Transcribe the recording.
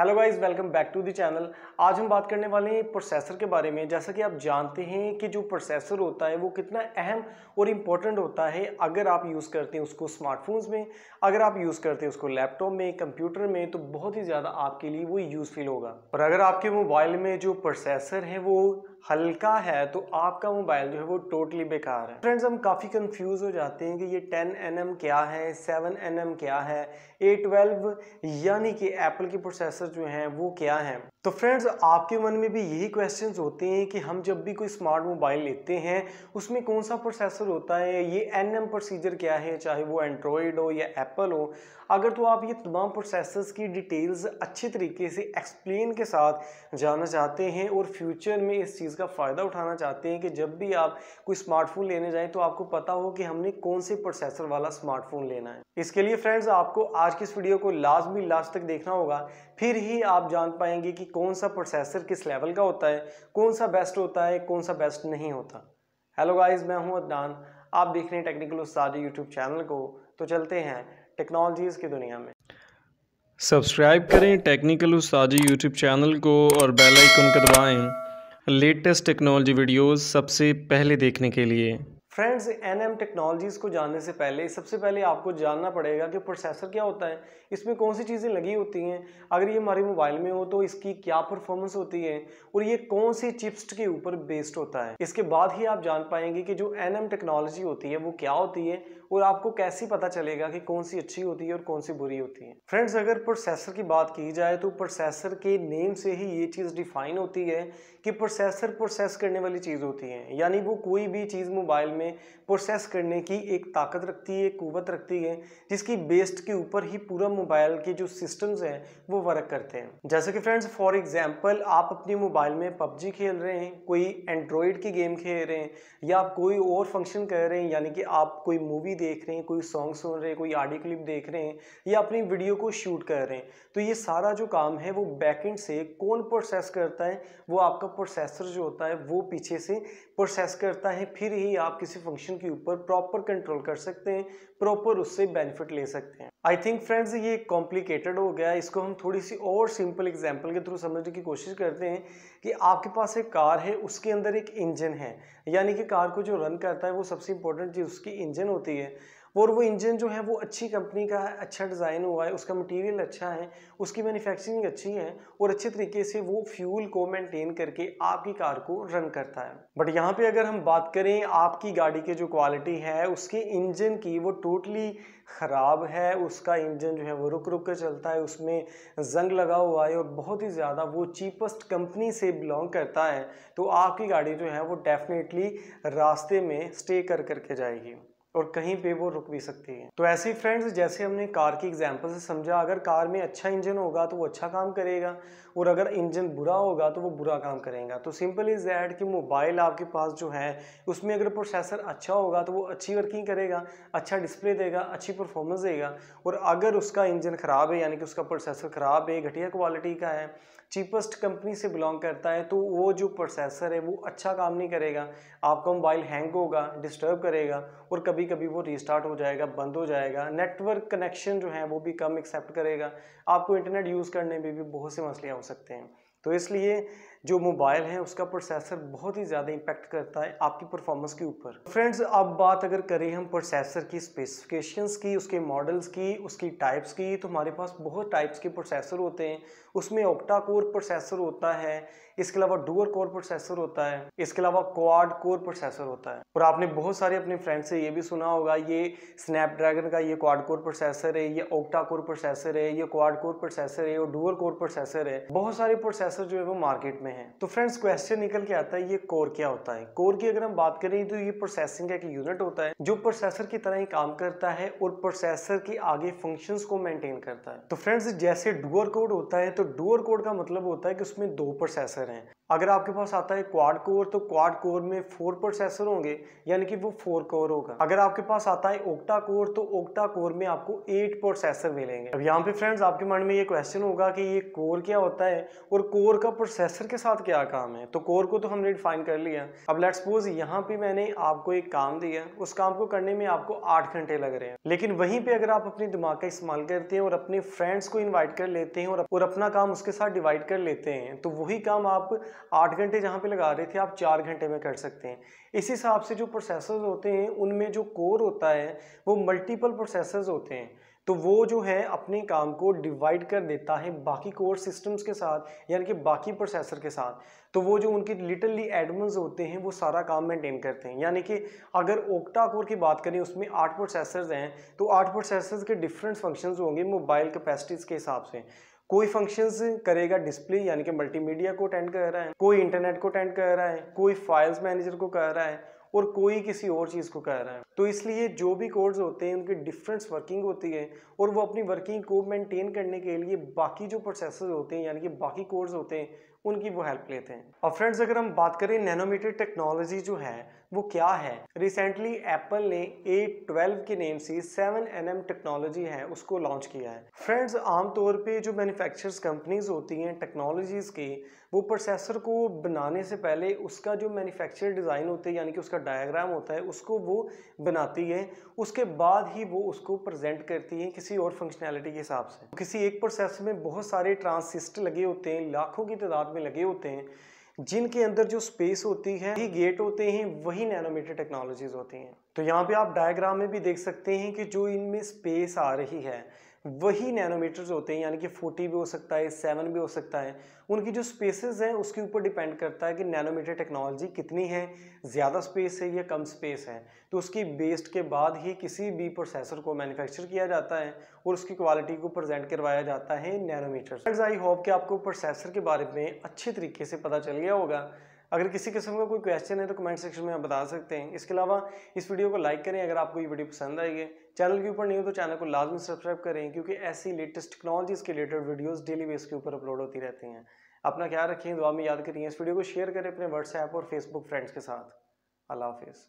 hello guys welcome back to the channel आज हम बात करने वाले हैं प्रोसेसर के बारे में जैसा कि आप जानते हैं कि जो प्रोसेसर होता है वो कितना अहम और इम्पोर्टेंट होता है अगर आप यूज़ करते हैं उसको स्मार्टफोन्स में अगर आप यूज़ करते हैं उसको लैपटॉप में कंप्यूटर में तो बहुत ही ज़्यादा आपके लिए वो यूज़फुल होगा और अगर आपके मोबाइल में जो प्रोसेसर है वो हल्का है तो आपका मोबाइल जो है वो टोटली बेकार है फ्रेंड्स हम काफ़ी कंफ्यूज हो जाते हैं कि ये 10 एन क्या है 7 एन क्या है ए ट्वेल्व यानी कि एप्पल के प्रोसेसर जो हैं वो क्या हैं तो फ्रेंड्स आपके मन में भी यही क्वेश्चंस होते हैं कि हम जब भी कोई स्मार्ट मोबाइल लेते हैं उसमें कौन सा प्रोसेसर होता है ये एन एम प्रोसीजर क्या है चाहे वो एंड्रॉयड हो या एप्पल हो अगर तो आप ये तमाम प्रोसेसर्स की डिटेल्स अच्छे तरीके से एक्सप्लेन के साथ जानना चाहते हैं और फ्यूचर में इस चीज़ का फ़ायदा उठाना चाहते हैं कि जब भी आप कोई स्मार्टफोन लेने जाएँ तो आपको पता हो कि हमने कौन से प्रोसेसर वाला स्मार्टफोन लेना है इसके लिए फ्रेंड्स आपको आज की इस वीडियो को लास्ट भी लास्ट तक देखना होगा फिर ही आप जान पाएंगे कि कौन सा प्रोसेसर किस लेवल का होता है कौन सा बेस्ट होता है कौन सा बेस्ट नहीं होता हेलो गाइस मैं हूं अदनान आप देख रहे हैं टेक्निकल उस्ताद यूट्यूब चैनल को तो चलते हैं टेक्नोलॉजीज़ की दुनिया में सब्सक्राइब करें टेक्निकल उस्ताद यूट्यूब चैनल को और बेलाइकन करवाएँ को लेटेस्ट टेक्नोलॉजी वीडियोज़ सबसे पहले देखने के लिए फ्रेंड्स एन टेक्नोलॉजीज़ को जानने से पहले सबसे पहले आपको जानना पड़ेगा कि प्रोसेसर क्या होता है इसमें कौन सी चीज़ें लगी होती हैं अगर ये हमारे मोबाइल में हो तो इसकी क्या परफॉर्मेंस होती है और ये कौन सी चिप्स के ऊपर बेस्ड होता है इसके बाद ही आप जान पाएंगे कि जो एन टेक्नोलॉजी होती है वो क्या होती है और आपको कैसे पता चलेगा कि कौन सी अच्छी होती है और कौन सी बुरी होती है फ्रेंड्स अगर प्रोसेसर की बात की जाए तो प्रोसेसर के नेम से ही ये चीज़ डिफाइन होती है कि प्रोसेसर प्रोसेस करने वाली चीज़ होती है यानी वो कोई भी चीज़ मोबाइल में प्रोसेस करने की एक ताकत रखती है कुवत रखती है जिसकी बेस्ड के ऊपर ही पूरा मोबाइल के जो सिस्टम्स हैं वो वर्क करते हैं जैसे कि फ्रेंड्स फॉर एग्जाम्पल आप अपने मोबाइल में पबजी खेल रहे हैं कोई एंड्रॉयड की गेम खेल रहे हैं या आप कोई और फंक्शन कर रहे हैं यानी कि आप कोई मूवी देख रहे हैं कोई सॉन्ग सुन रहे हैं कोई ऑडियो क्लिप देख रहे हैं या अपनी वीडियो को शूट कर रहे हैं तो ये सारा जो काम है वो बैकेंड से कौन प्रोसेस करता है वो आपका प्रोसेसर जो होता है वो पीछे से प्रोसेस करता है फिर ही आप किसी फंक्शन के ऊपर प्रॉपर कंट्रोल कर सकते हैं प्रॉपर उससे बेनिफिट ले सकते हैं आई थिंक फ्रेंड्स ये कॉम्प्लिकेटेड हो गया इसको हम थोड़ी सी और सिंपल एग्जाम्पल के थ्रू समझने की कोशिश करते हैं कि आपके पास एक कार है उसके अंदर एक इंजन है यानी कि कार को जो रन करता है वो सबसे इंपॉर्टेंट चीज़ उसकी इंजन होती है है और वो इंजन जो है वो अच्छी कंपनी का है अच्छा डिज़ाइन हुआ है उसका मटेरियल अच्छा है उसकी मैन्युफैक्चरिंग अच्छी है और अच्छे तरीके से वो फ्यूल को मेंटेन करके आपकी कार को रन करता है बट यहाँ पे अगर हम बात करें आपकी गाड़ी के जो क्वालिटी है उसके इंजन की वो टोटली ख़राब है उसका इंजन जो है वो रुक रुक कर चलता है उसमें जंग लगा हुआ है और बहुत ही ज़्यादा वो चीपेस्ट कंपनी से बिलोंग करता है तो आपकी गाड़ी जो है वो डेफिनेटली रास्ते में स्टे कर करके जाएगी और कहीं पे वो रुक भी सकती है तो ऐसे ही फ्रेंड्स जैसे हमने कार की एग्जांपल से समझा अगर कार में अच्छा इंजन होगा तो वो अच्छा काम करेगा और अगर इंजन बुरा होगा तो वो बुरा काम करेगा तो सिंपल इज़ दैट कि मोबाइल आपके पास जो है उसमें अगर प्रोसेसर अच्छा होगा तो वो अच्छी वर्किंग करेगा अच्छा डिस्प्ले देगा अच्छी परफॉर्मेंस देगा और अगर उसका इंजन ख़राब है यानी कि उसका प्रोसेसर ख़राब है घटिया क्वालिटी का है चीपेस्ट कंपनी से बिलोंग करता है तो वो जो प्रोसेसर है वो अच्छा काम नहीं करेगा आपका मोबाइल हैंग होगा डिस्टर्ब करेगा और कभी कभी कभी वो रिस्टार्ट हो जाएगा बंद हो जाएगा नेटवर्क कनेक्शन जो है वो भी कम एक्सेप्ट करेगा आपको इंटरनेट यूज़ करने में भी बहुत से मसले हो सकते हैं तो इसलिए जो मोबाइल है उसका प्रोसेसर बहुत ही ज़्यादा इम्पैक्ट करता है आपकी परफॉर्मेंस के ऊपर फ्रेंड्स अब बात अगर करें हम प्रोसेसर की स्पेसिफिकेशंस की उसके मॉडल्स की उसकी टाइप्स की तो हमारे पास बहुत टाइप्स के प्रोसेसर होते हैं उसमें ऑक्टा कोर प्रोसेसर होता है इसके अलावा डुअर कोर प्रोसेसर होता है इसके अलावा क्वाड कोर प्रोसेसर होता है और आपने बहुत सारे अपने फ्रेंड से ये भी सुना होगा ये स्नैपड्रैगन का ये क्वाड कोर प्रोसेसर है ये ऑक्टा कोर प्रोसेसर है ये क्वाड कोर प्रोसेसर है और डुअर कोर प्रोसेसर है बहुत सारे प्रोसेसर जो है वो मार्केट में है तो फ्रेंड्स क्वेश्चन निकल के आता है ये कोर क्या होता है कोर की अगर हम बात करें तो ये प्रोसेसिंग का एक यूनिट होता है जो प्रोसेसर की तरह ही काम करता है और प्रोसेसर के आगे फंक्शन को मेंटेन करता है तो फ्रेंड्स जैसे डुअर कोर होता है तो तो डोअर कोर का मतलब होता है कि उसमें दो प्रोसेसर हैं अगर आपके पास आता है क्वाड कोर तो क्वाड कोर में फोर प्रोसेसर होंगे यानी कि वो फोर कोर होगा अगर आपके पास आता है ओक्टा कोर तो ओक्टा कोर में आपको एट प्रोसेसर मिलेंगे अब यहाँ पे फ्रेंड्स आपके मन में ये क्वेश्चन होगा कि ये कोर क्या होता है और कोर का प्रोसेसर के साथ क्या काम है तो कोर को तो हमने डिफाइन कर लिया अब लेट सपोज यहाँ पे मैंने आपको एक काम दिया उस काम को करने में आपको आठ घंटे लग रहे हैं लेकिन वहीं पर अगर आप अपने दिमाग का इस्तेमाल करते हैं और अपने फ्रेंड्स को इन्वाइट कर लेते हैं और अपना काम उसके साथ डिवाइड कर लेते हैं तो वही काम आप आठ घंटे जहाँ पे लगा रहे थे आप चार घंटे में कर सकते हैं इस हिसाब से जो प्रोसेसर्स होते हैं उनमें जो कोर होता है वो मल्टीपल प्रोसेसर्स होते हैं तो वो जो है अपने काम को डिवाइड कर देता है बाकी कोर सिस्टम्स के साथ यानी कि बाकी प्रोसेसर के साथ तो वो जो उनकी लिटरली एडमंस होते हैं वो सारा काम मेंटेन करते हैं यानी कि अगर ओक्टा कोर की बात करें उसमें आठ प्रोसेसर्स हैं तो आठ प्रोसेसर्स के डिफरेंट फंक्शंस होंगे मोबाइल कैपेसिटीज़ के हिसाब से कोई फंक्शंस करेगा डिस्प्ले यानी कि मल्टीमीडिया को अटेंड कर रहा है कोई इंटरनेट को अटेंड कर रहा है कोई फाइल्स मैनेजर को कर रहा है और कोई किसी और चीज़ को कर रहा है तो इसलिए जो भी कोड्स होते हैं उनकी डिफरेंस वर्किंग होती है और वो अपनी वर्किंग को मेंटेन करने के लिए बाकी जो प्रोसेसर होते हैं यानी कि बाकी कोड्स होते हैं उनकी वो हेल्प लेते हैं और फ्रेंड्स अगर हम बात करें नैनोमीटर टेक्नोलॉजी जो है वो क्या है रिसेंटली एप्पल ने ए ट्वेल्व के नेम से सेवन एन एम टेक्नोलॉजी है उसको लॉन्च किया है फ्रेंड्स आमतौर पे जो मैन्युफैक्चरर्स कंपनीज होती हैं टेक्नोलॉजीज के वो प्रोसेसर को बनाने से पहले उसका जो मैन्युफैक्चर डिज़ाइन होते हैं यानी कि उसका डायग्राम होता है उसको वो बनाती है उसके बाद ही वो उसको प्रेजेंट करती है किसी और फंक्शनैलिटी के हिसाब से किसी एक प्रोसेसर में बहुत सारे ट्रांसिस्टर लगे होते हैं लाखों की तादाद में लगे होते हैं जिनके अंदर जो स्पेस होती है वही गेट होते हैं वही नैनोमीटर टेक्नोलॉजीज होती हैं तो यहाँ पे आप डायग्राम में भी देख सकते हैं कि जो इनमें स्पेस आ रही है वही नैनोमीटर्स होते हैं यानी कि फोर्टी भी हो सकता है सेवन भी हो सकता है उनकी जो स्पेसेस हैं उसके ऊपर डिपेंड करता है कि नैनोमीटर टेक्नोलॉजी कितनी है ज़्यादा स्पेस है या कम स्पेस है तो उसकी बेस्ड के बाद ही किसी भी प्रोसेसर को मैन्युफैक्चर किया जाता है और उसकी क्वालिटी को प्रेजेंट करवाया जाता है नैनोमीटर आई होप कि आपको प्रोसेसर के बारे में अच्छे तरीके से पता चल गया होगा अगर किसी किस्म का कोई क्वेश्चन है तो कमेंट सेक्शन में आप बता सकते हैं इसके अलावा इस वीडियो को लाइक करें अगर आपको ये वीडियो पसंद आई है चैनल के ऊपर नहीं हो तो चैनल को लाजमी सब्सक्राइब करें क्योंकि ऐसी लेटेस्ट टेक्नोलॉजीज़ के रिलेटेड वीडियोज़ डेली बेस के ऊपर अपलोड होती रहती हैं अपना ख्याल रखें दुआ में याद करिए इस वीडियो को शेयर करें अपने व्हाट्सएप और फेसबुक फ्रेंड्स के साथ अल्लाह हाफिज़